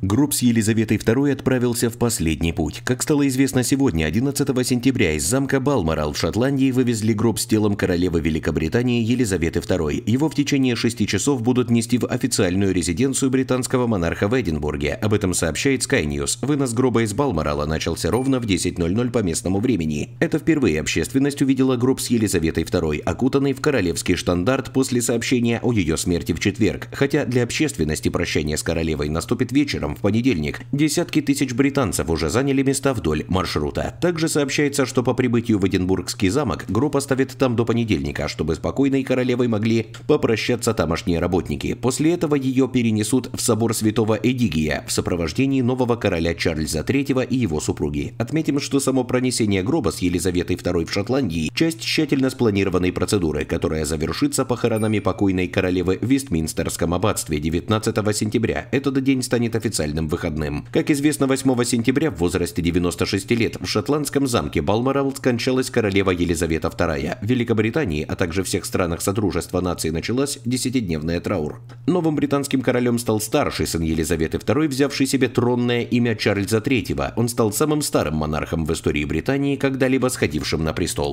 Гроб с Елизаветой II отправился в последний путь. Как стало известно сегодня, 11 сентября из замка Балморал в Шотландии вывезли гроб с телом королевы Великобритании Елизаветы II. Его в течение шести часов будут нести в официальную резиденцию британского монарха в Эдинбурге. Об этом сообщает Sky News. Вынос гроба из Балморала начался ровно в 10.00 по местному времени. Это впервые общественность увидела гроб с Елизаветой II, окутанный в королевский штандарт после сообщения о ее смерти в четверг. Хотя для общественности прощание с королевой наступит вечером, вечером в понедельник десятки тысяч британцев уже заняли места вдоль маршрута. Также сообщается, что по прибытию в Эдинбургский замок группа ставит там до понедельника, чтобы спокойной королевой могли попрощаться тамошние работники. После этого ее перенесут в собор святого Эдигия в сопровождении нового короля Чарльза III и его супруги. Отметим, что само пронесение гроба с Елизаветой II в Шотландии – часть тщательно спланированной процедуры, которая завершится похоронами покойной королевы в Вестминстерском аббатстве 19 сентября. Этот день станет официальным официальным выходным. Как известно, 8 сентября в возрасте 96 лет в шотландском замке Балморал скончалась королева Елизавета II. В Великобритании, а также всех странах Содружества наций началась десятидневная траур. Новым британским королем стал старший сын Елизаветы II, взявший себе тронное имя Чарльза III. Он стал самым старым монархом в истории Британии, когда-либо сходившим на престол.